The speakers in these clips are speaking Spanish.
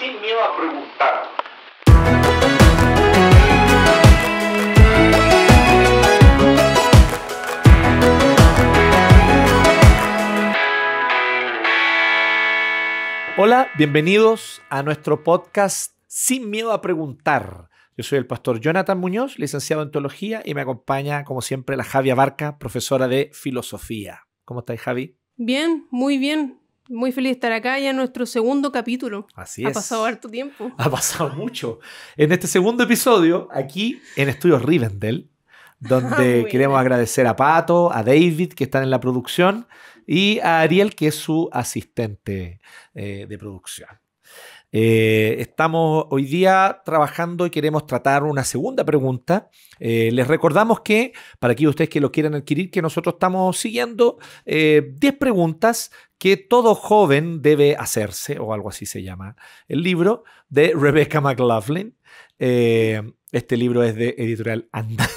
sin miedo a preguntar. Hola, bienvenidos a nuestro podcast Sin miedo a preguntar. Yo soy el pastor Jonathan Muñoz, licenciado en teología, y me acompaña, como siempre, la Javi Barca, profesora de filosofía. ¿Cómo estáis, Javi? Bien, muy bien. Muy feliz de estar acá ya en nuestro segundo capítulo. Así es. Ha pasado harto tiempo. Ha pasado mucho. En este segundo episodio, aquí en Estudios Rivendell, donde queremos agradecer a Pato, a David, que están en la producción, y a Ariel, que es su asistente eh, de producción. Eh, estamos hoy día trabajando y queremos tratar una segunda pregunta. Eh, les recordamos que, para aquellos ustedes que lo quieran adquirir, que nosotros estamos siguiendo 10 eh, preguntas que todo joven debe hacerse, o algo así se llama, el libro de Rebecca McLaughlin. este libro es de editorial Anda.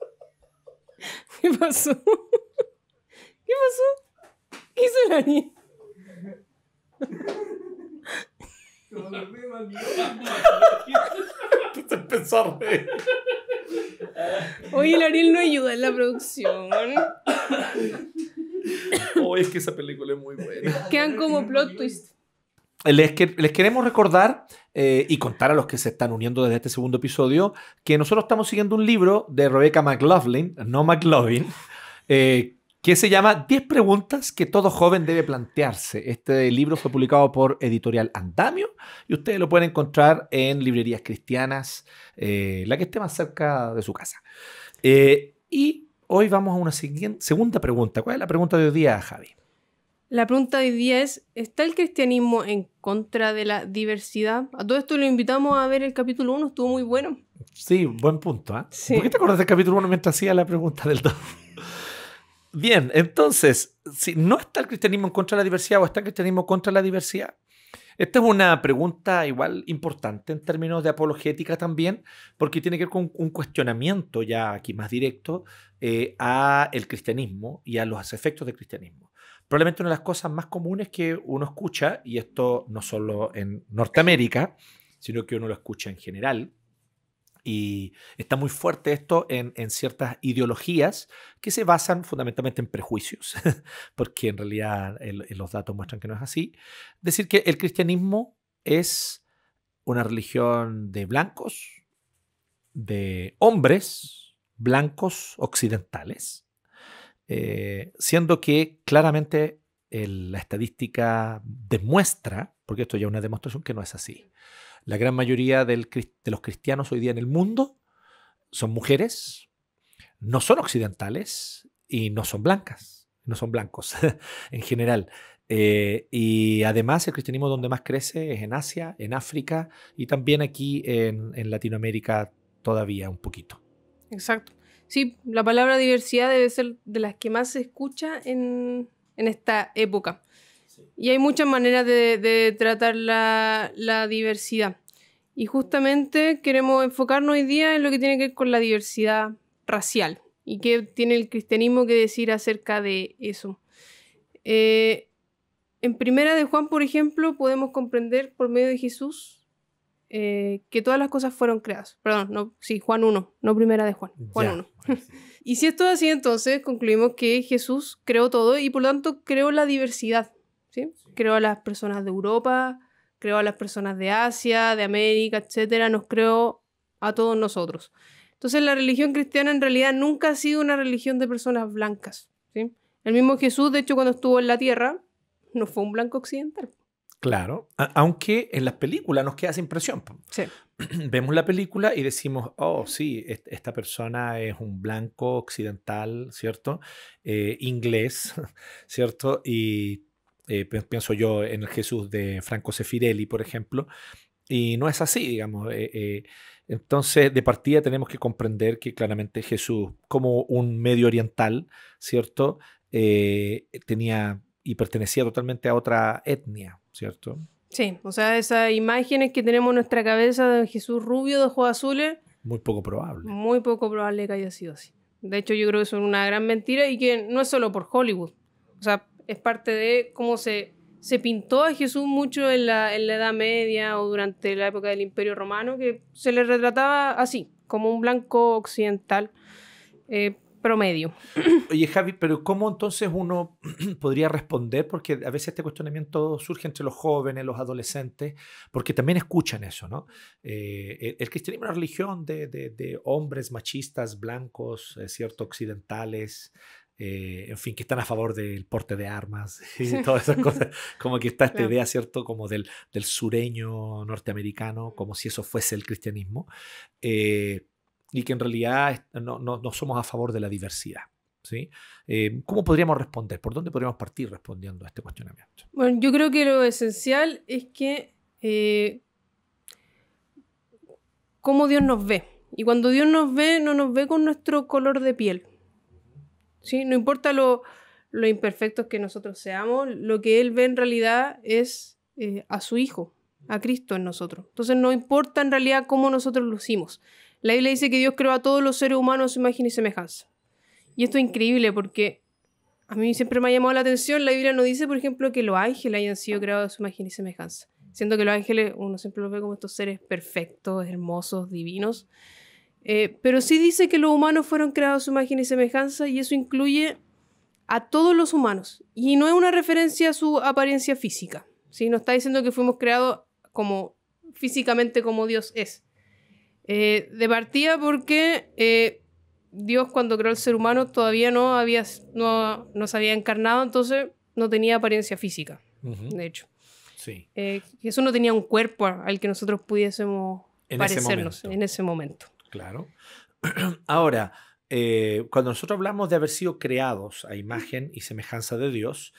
¿Qué pasó? ¿Qué pasó? ¿Qué hizo la hoy Oye, el Ariel no ayuda en la producción. Hoy es que esa película es muy buena. Quedan como plot twist. Eh, les, queremos recordar eh, y contar a los que se están uniendo desde este segundo episodio que nosotros estamos siguiendo un libro de Rebecca McLaughlin, no McLaughlin, eh, que se llama 10 preguntas que todo joven debe plantearse. Este libro fue publicado por Editorial Andamio y ustedes lo pueden encontrar en librerías cristianas, eh, la que esté más cerca de su casa. Eh, y hoy vamos a una segunda pregunta. ¿Cuál es la pregunta de hoy día, Javi? La pregunta de hoy día es, ¿está el cristianismo en contra de la diversidad? A todo esto lo invitamos a ver el capítulo 1, estuvo muy bueno. Sí, buen punto. ¿ah? ¿Por qué te acordaste del capítulo 1 mientras hacía la pregunta del 2? Bien, entonces, si no está el cristianismo en contra de la diversidad o está el cristianismo contra la diversidad, esta es una pregunta igual importante en términos de apologética también, porque tiene que ver con un cuestionamiento ya aquí más directo eh, a el cristianismo y a los efectos del cristianismo. Probablemente una de las cosas más comunes que uno escucha, y esto no solo en Norteamérica, sino que uno lo escucha en general, y está muy fuerte esto en, ciertas ideologías que se basan fundamentalmente en prejuicios, porque en realidad los datos muestran que no es así. Decir que el cristianismo es una religión de blancos, de hombres blancos occidentales, eh, siendo que claramente la estadística demuestra, porque esto ya es una demostración que no es así. La gran mayoría de los cristianos hoy día en el mundo son mujeres, no son occidentales y no son blancas, no son blancos en general. Eh, y además el cristianismo donde más crece es en Asia, en África y también aquí en, Latinoamérica todavía un poquito. Exacto. Sí, la palabra diversidad debe ser de las que más se escucha en esta época. Y hay muchas maneras de, tratar la, diversidad. Y justamente queremos enfocarnos hoy día en lo que tiene que ver con la diversidad racial y qué tiene el cristianismo que decir acerca de eso. Eh, en Primera de Juan, por ejemplo, podemos comprender por medio de Jesús eh, que todas las cosas fueron creadas. Perdón, no, sí, Juan 1, no primera de Juan, Juan 1. y si esto es así, entonces concluimos que Jesús creó todo y por lo tanto creó la diversidad. Creo a las personas de Europa, creo a las personas de Asia, de América, etcétera, nos creo a todos nosotros. Entonces la religión cristiana en realidad nunca ha sido una religión de personas blancas, ¿sí? El mismo Jesús, de hecho, cuando estuvo en la tierra, no fue un blanco occidental. Claro, aunque en las películas nos queda esa impresión. Vemos la película y decimos, oh, sí, esta persona es un blanco occidental, ¿cierto? Eh, inglés, ¿cierto? Y eh, pienso yo en el Jesús de Franco Sefirelli, por ejemplo, y no es así, digamos. Eh, eh, entonces, de partida tenemos que comprender que claramente Jesús, como un medio oriental, ¿cierto? tenía y pertenecía totalmente a otra etnia, ¿cierto? Sí, o sea, esas imágenes que tenemos en nuestra cabeza de Jesús rubio de ojos azules. Muy poco probable. Muy poco probable que haya sido así. De hecho, yo creo que es una gran mentira y que no es solo por Hollywood. O sea, es parte de cómo se, se pintó a Jesús mucho en la, Edad Media o durante la época del Imperio Romano, que se le retrataba así, como un blanco occidental. Eh, promedio. Oye, Javi, pero ¿cómo entonces uno podría responder? Porque a veces este cuestionamiento surge entre los jóvenes, los adolescentes, porque también escuchan eso, ¿no? Eh, el cristianismo es una religión de, hombres machistas, blancos, eh, ¿cierto? Occidentales, eh, en fin, que están a favor del porte de armas y todas esas cosas. Como que está esta idea, ¿cierto? Como del, sureño norteamericano, como si eso fuese el cristianismo. Eh, y que en realidad no, somos a favor de la diversidad. ¿Sí? Eh, ¿Cómo podríamos responder? ¿Por dónde podríamos partir respondiendo a este cuestionamiento? Bueno, yo creo que lo esencial es que cómo Dios nos ve. Y cuando Dios nos ve, no nos ve con nuestro color de piel no importa lo, lo imperfectos que nosotros seamos, lo que Él ve en realidad es eh, a su Hijo, a Cristo en nosotros. Entonces no importa en realidad cómo nosotros lucimos. La Biblia dice que Dios creó a todos los seres humanos a su imagen y semejanza. Y esto es increíble porque a mí siempre me ha llamado la atención, la Biblia no dice, por ejemplo, que los ángeles hayan sido creados a su imagen y semejanza. Siendo que los ángeles, uno siempre los ve como estos seres perfectos, hermosos, divinos, eh, pero sí dice que los humanos fueron creados a su imagen y semejanza y eso incluye a todos los humanos. Y no es una referencia a su apariencia física. ¿sí? No está diciendo que fuimos creados como físicamente como Dios es. Eh, de partida porque eh, Dios cuando creó al ser humano todavía no, había, no, se había encarnado, entonces no tenía apariencia física, de hecho. Sí. Jesús no tenía un cuerpo al que nosotros pudiésemos parecernos en ese momento. Claro. Ahora, eh, cuando nosotros hablamos de haber sido creados a imagen y semejanza de Dios,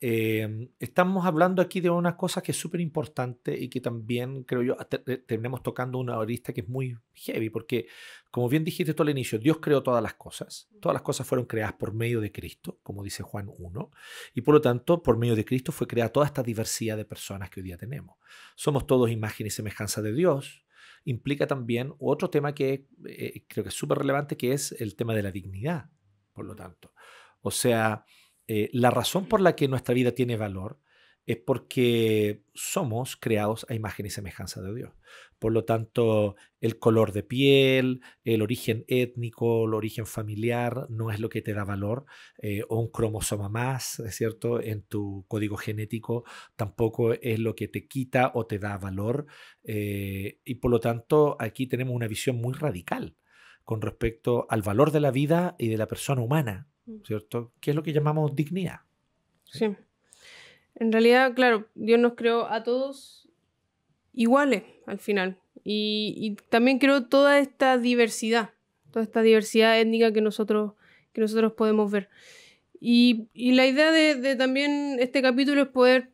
em, estamos hablando aquí de una cosa que es súper importante y que también, creo yo, eh, terminamos tocando una orista que es muy heavy, porque, como bien dijiste tú al inicio, Dios creó todas las cosas. Todas las cosas fueron creadas por medio de Cristo, como dice Juan 1, y por lo tanto, por medio de Cristo fue creada toda esta diversidad de personas que hoy día tenemos. Somos todos imagen y semejanza de Dios, implica también otro tema que eh, creo que es súper relevante, que es el tema de la dignidad, por lo tanto. O sea, eh, la razón por la que nuestra vida tiene valor es porque somos creados a imagen y semejanza de Dios. Por lo tanto, el color de piel, el origen étnico, el origen familiar no es lo que te da valor, eh, o un cromosoma más, ¿es cierto?, en tu código genético tampoco es lo que te quita o te da valor. Eh, y por lo tanto, aquí tenemos una visión muy radical con respecto al valor de la vida y de la persona humana, mm. ¿cierto? Que es lo que llamamos dignidad. sí. En realidad, claro, Dios nos creó a todos iguales al final. Y, también creó toda esta diversidad, toda esta diversidad étnica que nosotros, que nosotros podemos ver. Y, la idea de, también este capítulo es poder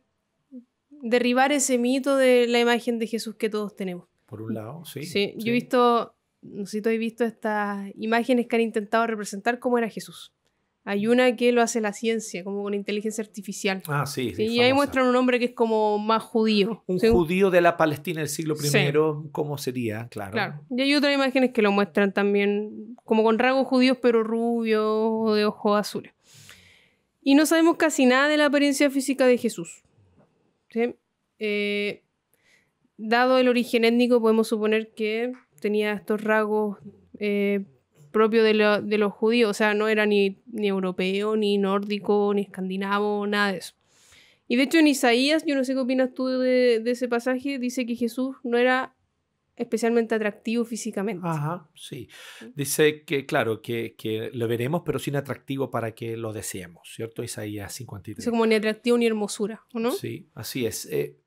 derribar ese mito de la imagen de Jesús que todos tenemos. Por un lado, sí. Sí, sí. yo he visto, no sé si tú has visto estas imágenes que han intentado representar cómo era Jesús. Hay una que lo hace la ciencia, como con inteligencia artificial. Ah, sí. sí, y ahí muestran un hombre que es como más judío. Un judío de la Palestina del siglo I, ¿cómo sería? Claro. claro. Y hay otras imágenes que lo muestran también, como con rasgos judíos, pero rubios o de ojos azules. Y no sabemos casi nada de la apariencia física de Jesús. Eh, dado el origen étnico, podemos suponer que tenía estos rasgos eh, propio de, los judíos, o sea, no era ni, europeo, ni nórdico, ni escandinavo, nada de eso. Y de hecho en Isaías, yo no sé qué opinas tú de, ese pasaje, dice que Jesús no era especialmente atractivo físicamente. Ajá, sí. Dice que, claro, que, lo veremos, pero sin atractivo para que lo deseemos, ¿cierto? Isaías 53. Es como ni atractivo ni hermosura, ¿no? Sí, así es. Eh,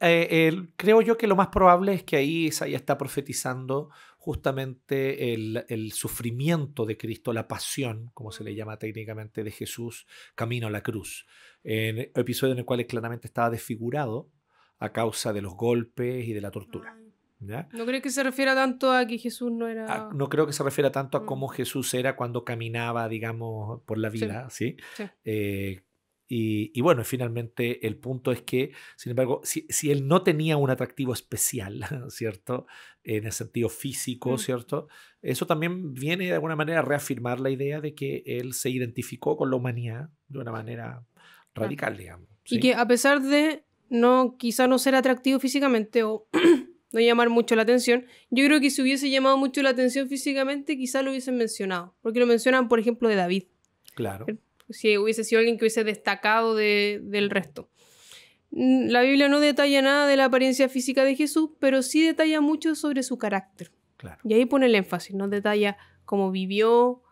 eh, creo yo que lo más probable es que ahí Isaías está profetizando justamente el, el, sufrimiento de Cristo, la pasión, como se le llama técnicamente, de Jesús camino a la cruz. En episodio en el cual claramente estaba desfigurado a causa de los golpes y de la tortura. No creo que se refiera tanto a que Jesús no era... Ah, no creo que se refiera tanto a mm. cómo Jesús era cuando caminaba, digamos, por la vida, ¿sí? Eh, y, bueno, finalmente el punto es que, sin embargo, si, él no tenía un atractivo especial, ¿cierto? En el sentido físico, mm. ¿cierto? Eso también viene de alguna manera a reafirmar la idea de que él se identificó con la humanidad de una manera radical, digamos. Y que a pesar de no, quizá no ser atractivo físicamente o no llamar mucho la atención, yo creo que si hubiese llamado mucho la atención físicamente, quizá lo hubiesen mencionado. Porque lo mencionan, por ejemplo, de David. Claro si hubiese sido alguien que hubiese destacado del resto. Mm, la Biblia no detalla nada de la apariencia física de Jesús, pero sí detalla mucho sobre su carácter. Y ahí pone el énfasis, nos detalla cómo vivió,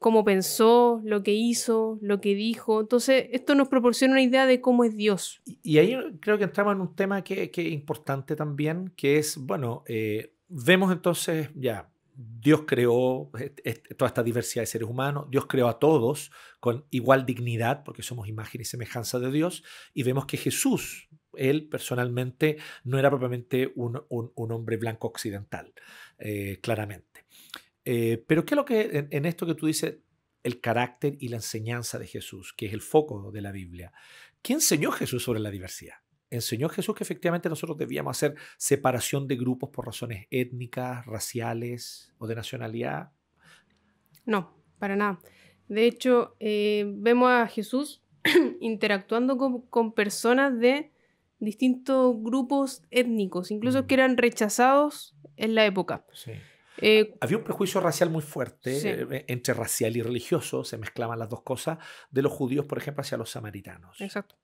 cómo pensó, lo que hizo, lo que dijo. Entonces, esto nos proporciona una idea de cómo es Dios. Y ahí creo que entramos en un tema que, es importante también, que es, bueno, eh, vemos entonces ya Dios creó toda esta diversidad de seres humanos, Dios creó a todos con igual dignidad, porque somos imagen y semejanza de Dios, y vemos que Jesús, él personalmente, no era propiamente un, hombre blanco occidental, eh, claramente. Eh, pero ¿qué es lo que en, en esto que tú dices, el carácter y la enseñanza de Jesús, que es el foco de la Biblia? ¿Qué enseñó Jesús sobre la diversidad? enseñó Jesús que efectivamente nosotros debíamos hacer separación de grupos por razones étnicas, raciales o de nacionalidad? No, para nada. De hecho, eh, vemos a Jesús interactuando con, personas de distintos grupos étnicos, incluso mm. que eran rechazados en la época. Eh, Había un prejuicio racial muy fuerte eh, e, entre racial y religioso, se mezclaban las dos cosas, de los judíos, por ejemplo, hacia los samaritanos. Exacto.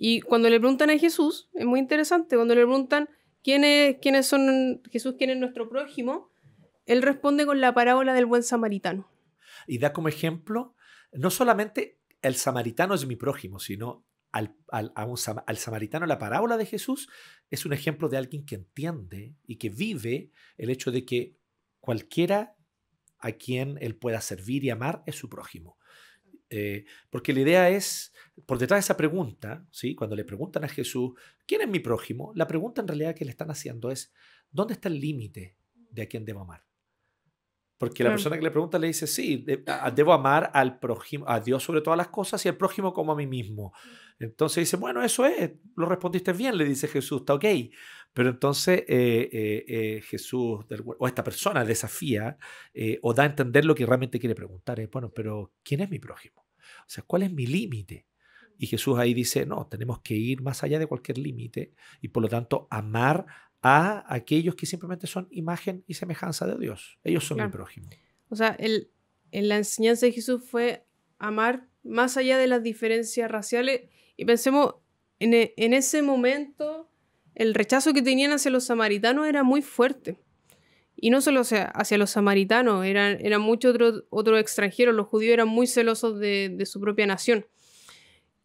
Y cuando le preguntan a Jesús, es muy interesante, cuando le preguntan quién es, quiénes son Jesús, quién es nuestro prójimo, él responde con la parábola del buen samaritano. Y da como ejemplo, no solamente el samaritano es mi prójimo, sino al, al, samaritano la parábola de Jesús es un ejemplo de alguien que entiende y que vive el hecho de que cualquiera a quien él pueda servir y amar es su prójimo. Eh, porque la idea es, por detrás de esa pregunta, ¿sí? cuando le preguntan a Jesús, ¿quién es mi prójimo? La pregunta en realidad que le están haciendo es, ¿dónde está el límite de a quién debo amar? Porque la persona que le pregunta le dice, sí, debo amar al prójimo, a Dios sobre todas las cosas y al prójimo como a mí mismo. Mm. Entonces dice, bueno, eso es, lo respondiste bien, le dice Jesús, está ok. Pero entonces eh, eh, eh, Jesús, o esta persona desafía o da a entender lo que realmente quiere preguntar. Es, bueno, pero ¿quién es mi prójimo? O sea, ¿cuál es mi límite? Y Jesús ahí dice, no, tenemos que ir más allá de cualquier límite y por lo tanto amar a aquellos que simplemente son imagen y semejanza de Dios. Ellos son mi prójimo. O sea, el, la enseñanza de Jesús fue amar más allá de las diferencias raciales. Y pensemos, en, en ese momento el rechazo que tenían hacia los samaritanos era muy fuerte. Y no solo hacia, los samaritanos, eran, eran muchos otros extranjeros, los judíos eran muy celosos de, su propia nación.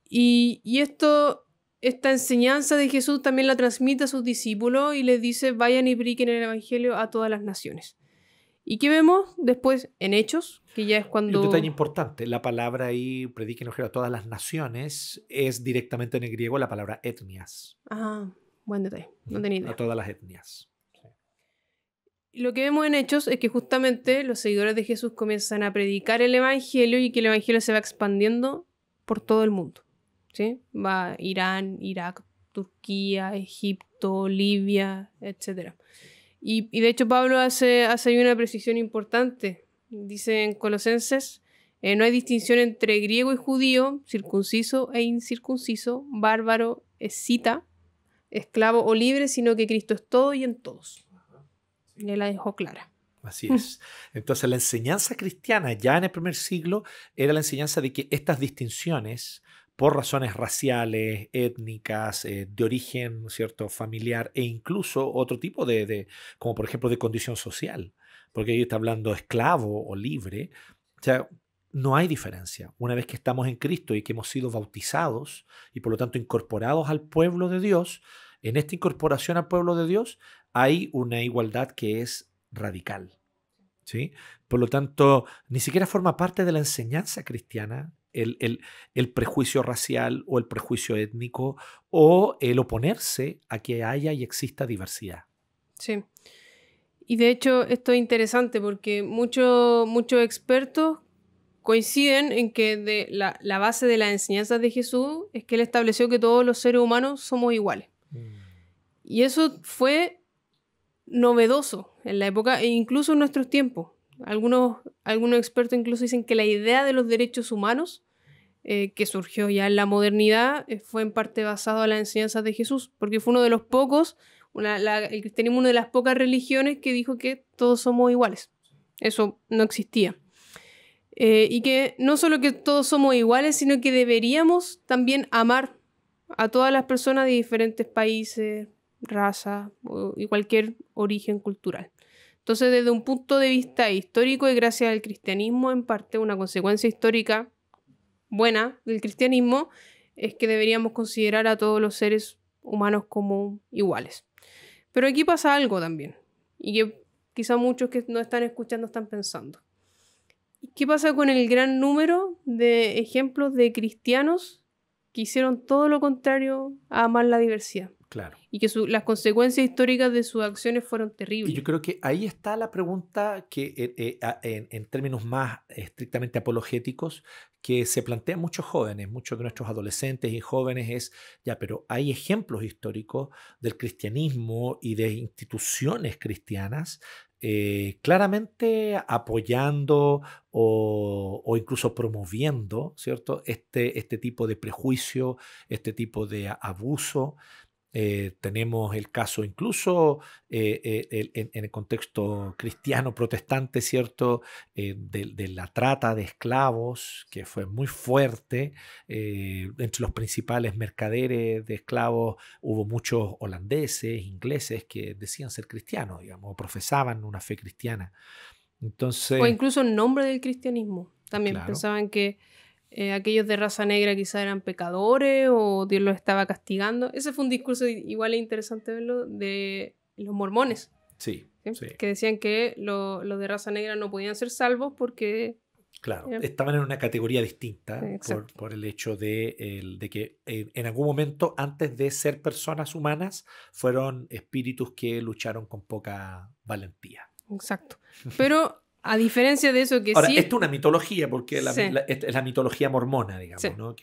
Y, esto, esta enseñanza de Jesús también la transmite a sus discípulos y les dice, vayan y briquen el Evangelio a todas las naciones. ¿Y qué vemos después en Hechos? Que ya es cuando... Un detalle importante, la palabra ahí, prediquen el evangelio a todas las naciones, es directamente en el griego la palabra etnias. Ah, Buen detalle. No tenía A todas las etnias. Lo que vemos en Hechos es que justamente los seguidores de Jesús comienzan a predicar el Evangelio y que el Evangelio se va expandiendo por todo el mundo. ¿sí? Va Irán, Irak, Turquía, Egipto, Libia, etc. Y, de hecho Pablo hace, hace una precisión importante. Dice en Colosenses, eh, no hay distinción entre griego y judío, circunciso e incircunciso, bárbaro, escita, esclavo o libre, sino que Cristo es todo y en todos. él la dejó clara. Así es. Entonces la enseñanza cristiana ya en el primer siglo era la enseñanza de que estas distinciones por razones raciales, étnicas, eh, de origen cierto familiar e incluso otro tipo de, de, como por ejemplo de condición social, porque ahí está hablando esclavo o libre. O sea, no hay diferencia. Una vez que estamos en Cristo y que hemos sido bautizados y por lo tanto incorporados al pueblo de Dios, en esta incorporación al pueblo de Dios hay una igualdad que es radical. ¿sí? Por lo tanto, ni siquiera forma parte de la enseñanza cristiana el, prejuicio racial o el prejuicio étnico o el oponerse a que haya y exista diversidad. Sí. Y de hecho esto es interesante porque muchos expertos coinciden en que la, base de las enseñanzas de Jesús es que él estableció que todos los seres humanos somos iguales. Mm. Y eso fue novedoso en la época e incluso en nuestros tiempos. Algunos, algunos expertos incluso dicen que la idea de los derechos humanos, eh, que surgió ya en la modernidad, eh, fue en parte basado en las enseñanzas de Jesús, porque fue uno de los pocos, una, el cristianismo, una de las pocas religiones que dijo que todos somos iguales. Eso no existía. Eh, y que no solo que todos somos iguales, sino que deberíamos también amar a todas las personas de diferentes países, raza y cualquier origen cultural. Entonces, desde un punto de vista histórico y gracias al cristianismo, en parte una consecuencia histórica buena del cristianismo, es que deberíamos considerar a todos los seres humanos como iguales. Pero aquí pasa algo también, y que quizá muchos que no están escuchando están pensando. ¿Qué pasa con el gran número de ejemplos de cristianos que hicieron todo lo contrario a amar la diversidad? Y que las consecuencias históricas de sus acciones fueron terribles. Y yo creo que ahí está la pregunta que, eh, eh, en, términos más estrictamente apologéticos, que se plantean muchos jóvenes, muchos de nuestros adolescentes y jóvenes es, ya, pero hay ejemplos históricos del cristianismo y de instituciones cristianas eh, claramente apoyando o, o, incluso promoviendo, ¿cierto? Este, este tipo de prejuicio, este tipo de abuso. Eh, tenemos el caso incluso eh, eh, en, el contexto cristiano protestante, ¿cierto? De, la trata de esclavos, que fue muy fuerte. entre los principales mercaderes de esclavos hubo muchos holandeses, ingleses, que decían ser cristianos, digamos, o profesaban una fe cristiana. Entonces, o incluso en nombre del cristianismo. También pensaban que eh, aquellos de raza negra quizá eran pecadores o Dios los estaba castigando. Ese fue un discurso igual e interesante verlo de los mormones. Sí. Que decían que los de raza negra no podían ser salvos porque... Claro, eh, estaban en una categoría distinta por, el hecho de, que en algún momento antes de ser personas humanas fueron espíritus que lucharon con poca valentía. Exacto. Pero a diferencia de eso que Ahora, Esto es una mitología, porque es la mitología mormona, digamos, ¿no?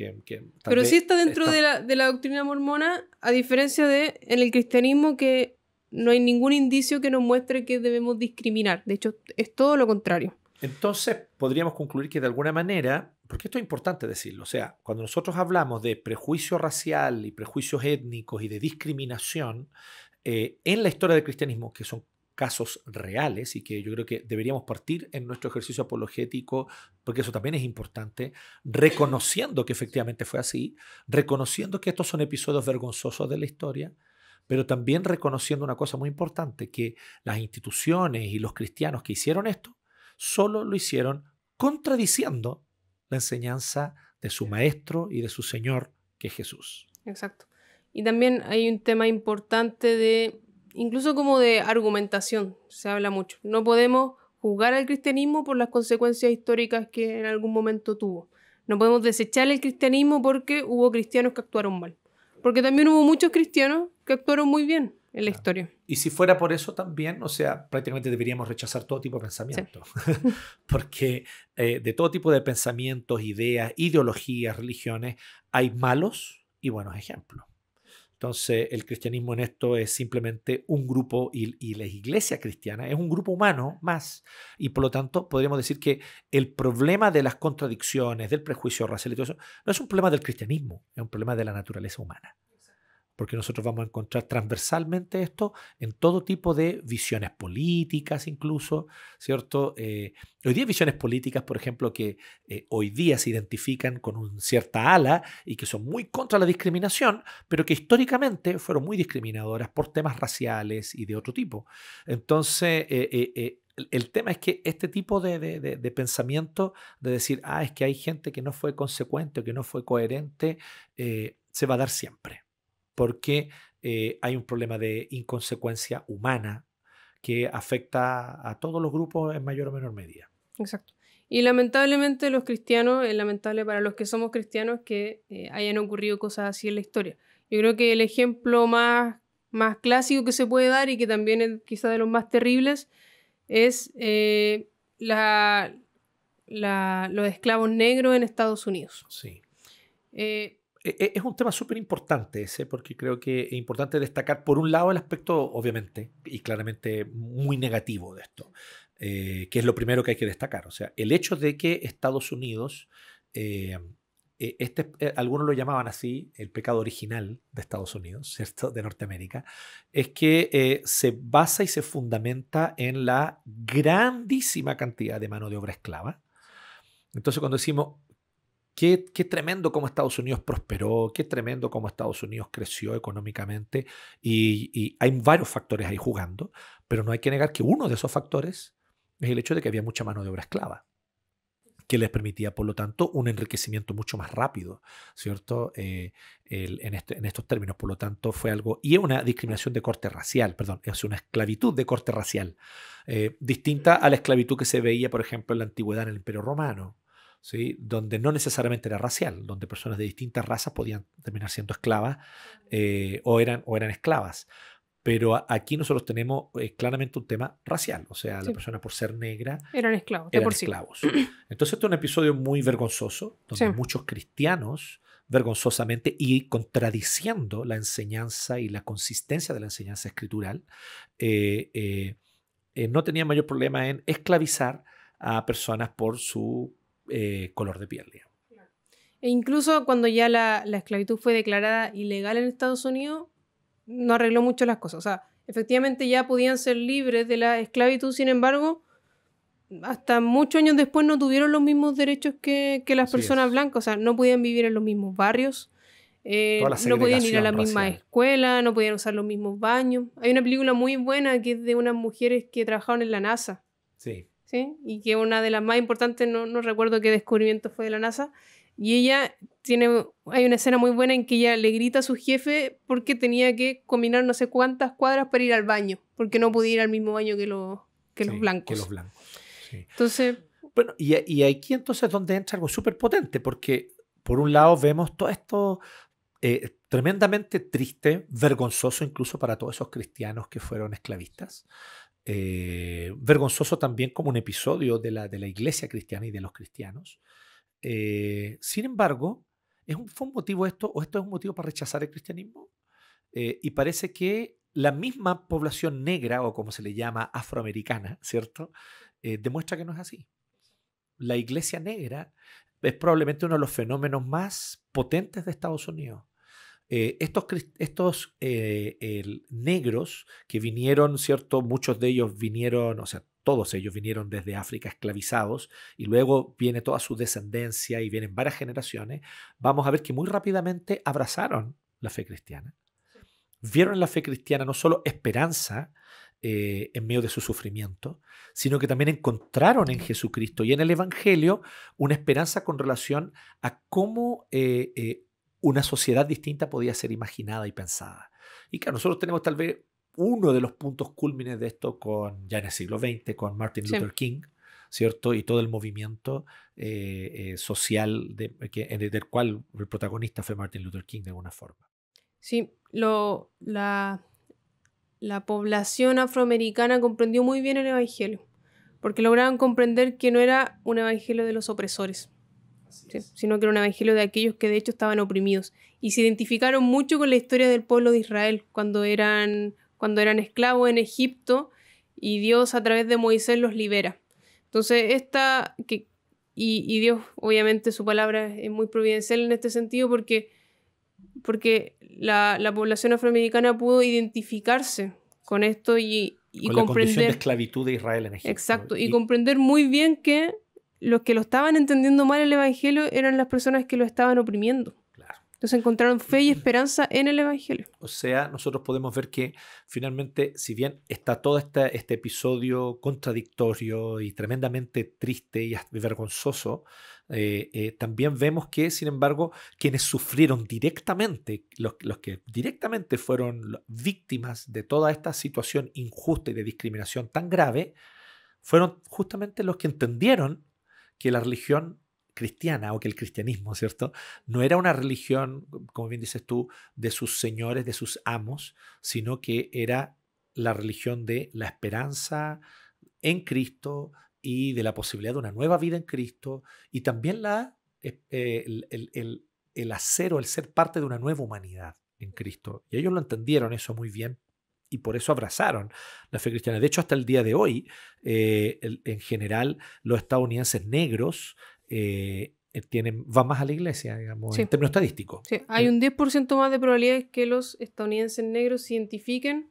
Pero sí está dentro De, la, doctrina mormona, a diferencia de en el cristianismo que no hay ningún indicio que nos muestre que debemos discriminar. De hecho, es todo lo contrario. Entonces, podríamos concluir que de alguna manera, porque esto es importante decirlo, o sea, cuando nosotros hablamos de prejuicio racial y prejuicios étnicos y de discriminación, eh, en la historia del cristianismo, que son casos reales y que yo creo que deberíamos partir en nuestro ejercicio apologético, porque eso también es importante, reconociendo que efectivamente fue así, reconociendo que estos son episodios vergonzosos de la historia, pero también reconociendo una cosa muy importante, que las instituciones y los cristianos que hicieron esto, solo lo hicieron contradiciendo la enseñanza de su maestro y de su Señor, que es Jesús. Exacto. Y también hay un tema importante de incluso como de argumentación, se habla mucho. No podemos juzgar al cristianismo por las consecuencias históricas que en algún momento tuvo. No podemos desechar el cristianismo porque hubo cristianos que actuaron mal. Porque también hubo muchos cristianos que actuaron muy bien en la historia. Y si fuera por eso también, o sea, prácticamente deberíamos rechazar todo tipo de pensamiento, porque eh, de todo tipo de pensamientos, ideas, ideologías, religiones, hay malos y buenos ejemplos. Entonces, el cristianismo en esto es simplemente un grupo y, la iglesia cristiana es un grupo humano más. Y por lo tanto, podríamos decir que el problema de las contradicciones, del prejuicio racial y todo eso, no es un problema del cristianismo, es un problema de la naturaleza humana porque nosotros vamos a encontrar transversalmente esto en todo tipo de visiones políticas incluso, ¿cierto? Eh, hoy día hay visiones políticas, por ejemplo, que eh, hoy día se identifican con una cierta ala y que son muy contra la discriminación, pero que históricamente fueron muy discriminadoras por temas raciales y de otro tipo. Entonces, eh, el tema es que este tipo de, pensamiento, de decir, ah, es que hay gente que no fue consecuente o que no fue coherente, se va a dar siempre porque eh, hay un problema de inconsecuencia humana que afecta a todos los grupos en mayor o menor medida. Exacto. Y lamentablemente los cristianos, es lamentable para los que somos cristianos que eh, hayan ocurrido cosas así en la historia. Yo creo que el ejemplo más, más clásico que se puede dar y que también es quizá de los más terribles es eh, la, los esclavos negros en Estados Unidos. Sí. E, e, es un tema súper importante ese, porque creo que es importante destacar, por un lado, el aspecto, obviamente, y claramente muy negativo de esto, eh, que es lo primero que hay que destacar. O sea, el hecho de que Estados Unidos, eh, e, este, eh, algunos lo llamaban así, el pecado original de Estados Unidos, De Norteamérica, es que se basa y se fundamenta en la grandísima cantidad de mano de obra esclava. Entonces, cuando decimos Qué, tremendo cómo Estados Unidos prosperó, qué tremendo cómo Estados Unidos creció económicamente y, hay varios factores ahí jugando, pero no hay que negar que uno de esos factores es el hecho de que había mucha mano de obra esclava que les permitía, por lo tanto, un enriquecimiento mucho más rápido, ¿cierto? Eh, este, en, estos términos, por lo tanto, fue algo, y es una discriminación de corte racial, perdón, es una esclavitud de corte racial, eh, distinta a la esclavitud que se veía, por ejemplo, en la antigüedad en el Imperio Romano, donde no necesariamente era racial, donde personas de distintas razas podían terminar siendo esclavas eh, o, eran, o eran esclavas. Pero aquí nosotros tenemos eh, claramente un tema racial, o sea, la persona por ser negra eran esclavos. por esclavos. Entonces, este es un episodio muy vergonzoso, donde muchos cristianos, vergonzosamente y contradiciendo la enseñanza y la consistencia de la enseñanza escritural, eh, no tenían mayor problema en esclavizar a personas por su eh, color de piel. E incluso cuando ya la, esclavitud fue declarada ilegal en Estados Unidos, no arregló mucho las cosas. O sea, efectivamente ya podían ser libres de la esclavitud, sin embargo, hasta muchos años después no tuvieron los mismos derechos que, las personas blancas. O sea, no podían vivir en los mismos barrios, eh, no podían ir a la misma escuela, no podían usar los mismos baños. Hay una película muy buena que es de unas mujeres que trabajaron en la NASA. Sí y que una de las más importantes, no, no recuerdo qué descubrimiento fue de la NASA, y ella tiene, hay una escena muy buena en que ella le grita a su jefe porque tenía que combinar no sé cuántas cuadras para ir al baño, porque no podía ir al mismo baño que, los, que los blancos. Que los blancos. Entonces... Bueno, y, y, aquí entonces es donde entra algo súper potente, porque por un lado vemos todo esto eh, tremendamente triste, vergonzoso incluso para todos esos cristianos que fueron esclavistas. Eh, vergonzoso también como un episodio de la, de la iglesia cristiana y de los cristianos. Eh, sin embargo, ¿es un, ¿fue un motivo esto o esto es un motivo para rechazar el cristianismo? Eh, y parece que la misma población negra o como se le llama afroamericana, ¿cierto? demuestra que no es así. La iglesia negra es probablemente uno de los fenómenos más potentes de Estados Unidos. Eh, estos, estos eh, negros que vinieron, ¿cierto? Muchos de ellos vinieron, o sea, todos ellos vinieron desde África esclavizados y luego viene toda su descendencia y vienen varias generaciones, vamos a ver que muy rápidamente abrazaron la fe cristiana. Vieron en la fe cristiana no solo esperanza eh, en medio de su sufrimiento, sino que también encontraron en Jesucristo y en el Evangelio una esperanza con relación a cómo una sociedad distinta podía ser imaginada y pensada. Y claro, nosotros tenemos tal vez uno de los puntos cúlmines de esto con, ya en el siglo XX, con Martin Luther King, ¿cierto? Y todo el movimiento eh, eh, social de, que, del cual el protagonista fue Martin Luther King de alguna forma. Sí, lo, la, la población afroamericana comprendió muy bien el Evangelio, porque lograron comprender que no era un Evangelio de los opresores, sino que era un evangelio de aquellos que de hecho estaban oprimidos. Y se identificaron mucho con la historia del pueblo de Israel cuando eran, cuando eran esclavos en Egipto y Dios a través de Moisés los libera. Entonces, esta, que, y, Dios, obviamente, su palabra es muy providencial en este sentido porque, porque la, población afroamericana pudo identificarse con esto y, comprender. La de esclavitud de Israel en Egipto. Exacto, y comprender muy bien que los que lo estaban entendiendo mal el Evangelio eran las personas que lo estaban oprimiendo. Claro. Entonces encontraron fe y esperanza en el Evangelio. O sea, nosotros podemos ver que finalmente, si bien está todo este, este episodio contradictorio y tremendamente triste y vergonzoso, eh, eh, también vemos que, sin embargo, quienes sufrieron directamente, los, los, que directamente fueron víctimas de toda esta situación injusta y de discriminación tan grave, fueron justamente los que entendieron que la religión cristiana o que el cristianismo, ¿cierto? No era una religión, como bien dices tú, de sus señores, de sus amos, sino que era la religión de la esperanza en Cristo y de la posibilidad de una nueva vida en Cristo y también la, eh, el, el, el, el hacer o el ser parte de una nueva humanidad en Cristo. Y ellos lo entendieron eso muy bien y por eso abrazaron la fe cristiana. De hecho, hasta el día de hoy, eh, en general, los estadounidenses negros eh, eh, tienen, van más a la iglesia, digamos, en términos estadísticos. Sí. Hay un 10% más de probabilidades que los estadounidenses negros se identifiquen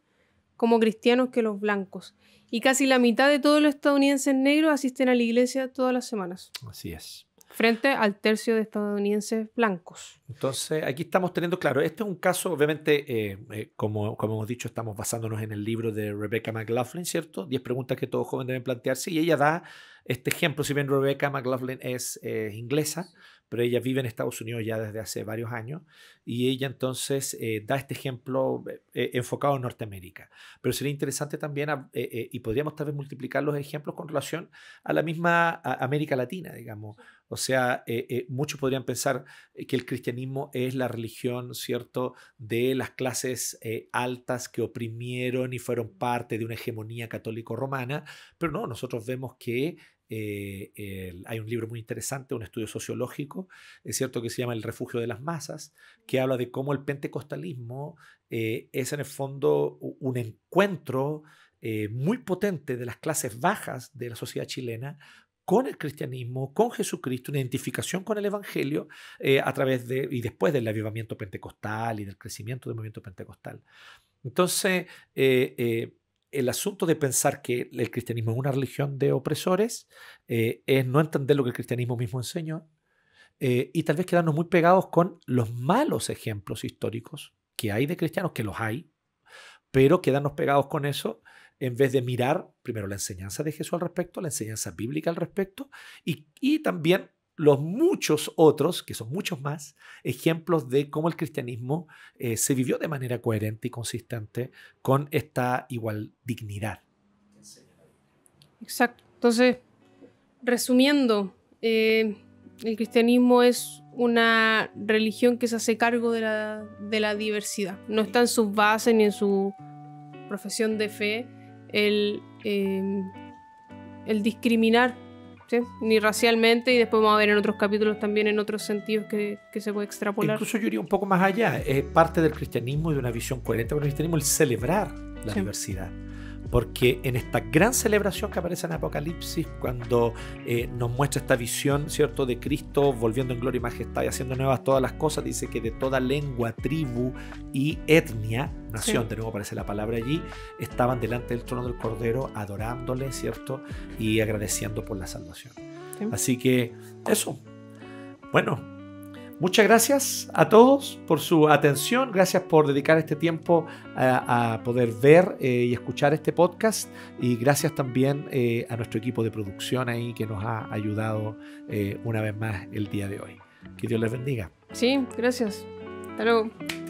como cristianos que los blancos. Y casi la mitad de todos los estadounidenses negros asisten a la iglesia todas las semanas. Así es frente al tercio de estadounidenses blancos. Entonces, aquí estamos teniendo claro, este es un caso, obviamente, eh, eh, como, como hemos dicho, estamos basándonos en el libro de Rebecca McLaughlin, ¿cierto? Diez preguntas que todos joven deben plantearse y ella da este ejemplo, si bien Rebecca McLaughlin es inglesa, pero ella vive en Estados Unidos ya desde hace varios años y ella entonces eh, da este ejemplo enfocado en Norteamérica. Pero sería interesante también, y podríamos tal vez multiplicar los ejemplos con relación a la misma América Latina, digamos. O sea, eh, eh, muchos podrían pensar eh, que el cristianismo es la religión, ¿cierto?, de las clases altas que oprimieron y fueron parte de una hegemonía católico-romana, pero no, nosotros vemos que hay un libro muy interesante, un estudio sociológico, es cierto que se llama El refugio de las masas, que habla de cómo el pentecostalismo es en el fondo un encuentro muy potente de las clases bajas de la sociedad chilena con el cristianismo, con Jesucristo, una identificación con el Evangelio eh, a través de, y después del avivamiento pentecostal y del crecimiento del movimiento pentecostal. Entonces, eh, eh, el asunto de pensar que el cristianismo es una religión de opresores es no entender lo que el cristianismo mismo enseñó y tal vez quedarnos muy pegados con los malos ejemplos históricos que hay de cristianos, que los hay, pero quedarnos pegados con eso en vez de mirar primero la enseñanza de Jesús al respecto, la enseñanza bíblica al respecto y, también los muchos otros, que son muchos más, ejemplos de cómo el cristianismo eh, se vivió de manera coherente y consistente con esta igual dignidad. Exacto. Entonces, resumiendo, eh, el cristianismo es una religión que se hace cargo de la, de la diversidad. No está en sus bases ni en su profesión de fe, el, em, el discriminar, ni racialmente, y después vamos a ver en otros capítulos también en otros sentidos que, se puede extrapolar. Incluso yo iría un poco más allá, es parte del cristianismo y de una visión coherente con el cristianismo el celebrar la diversidad porque en esta gran celebración que aparece en Apocalipsis, cuando eh, nos muestra esta visión, ¿cierto?, de Cristo volviendo en gloria y majestad y haciendo nuevas todas las cosas, dice que de toda lengua, tribu y etnia, nación, de nuevo aparece la palabra allí, estaban delante del trono del Cordero adorándole, ¿cierto?, y agradeciendo por la salvación. Así que eso. Bueno, Muchas gracias a todos por su atención, gracias por dedicar este tiempo a, poder ver eh, y escuchar este podcast y gracias también eh, a nuestro equipo de producción ahí que nos ha ayudado eh, una vez más el día de hoy. Que Dios les bendiga. Sí, gracias. Hasta luego.